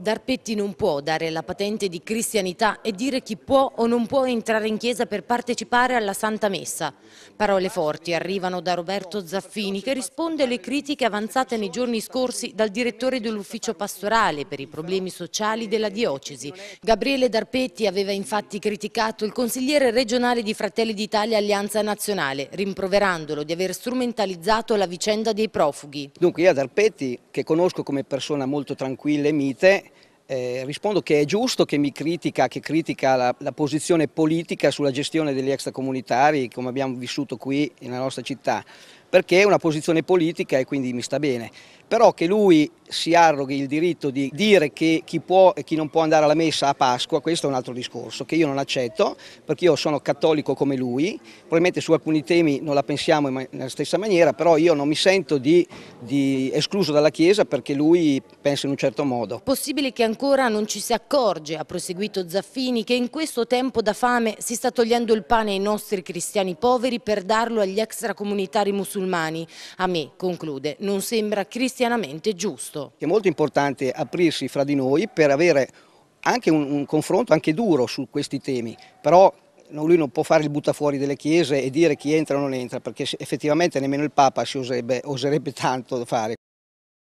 Darpetti non può dare la patente di cristianità e dire chi può o non può entrare in chiesa per partecipare alla Santa Messa. Parole forti arrivano da Roberto Zaffini che risponde alle critiche avanzate nei giorni scorsi dal direttore dell'ufficio pastorale per i problemi sociali della diocesi. Gabriele Darpetti aveva infatti criticato il consigliere regionale di Fratelli d'Italia Alleanza Nazionale, rimproverandolo di aver strumentalizzato la vicenda dei profughi. Dunque io a Darpetti, che conosco come persona molto tranquilla e mite, eh, rispondo che è giusto che mi critica, che critica la, la, posizione politica sulla gestione degli extracomunitari come abbiamo vissuto qui nella nostra città, perché è una posizione politica e quindi mi sta bene. Però che lui si arroghi il diritto di dire che chi può e chi non può andare alla messa a Pasqua, questo è un altro discorso che io non accetto, perché io sono cattolico come lui, probabilmente su alcuni temi non la pensiamo nella stessa maniera, però io non mi sento di, di escluso dalla Chiesa perché lui pensa in un certo modo. Possibile che ancora non ci si accorge, ha proseguito Zaffini, che in questo tempo da fame si sta togliendo il pane ai nostri cristiani poveri per darlo agli extracomunitari musulmani musulmani. A me, conclude, non sembra cristianamente giusto. È molto importante aprirsi fra di noi per avere anche un, un confronto anche duro su questi temi, però lui non può fare il buttafuori delle chiese e dire chi entra o non entra, perché effettivamente nemmeno il Papa si oserebbe, oserebbe tanto fare.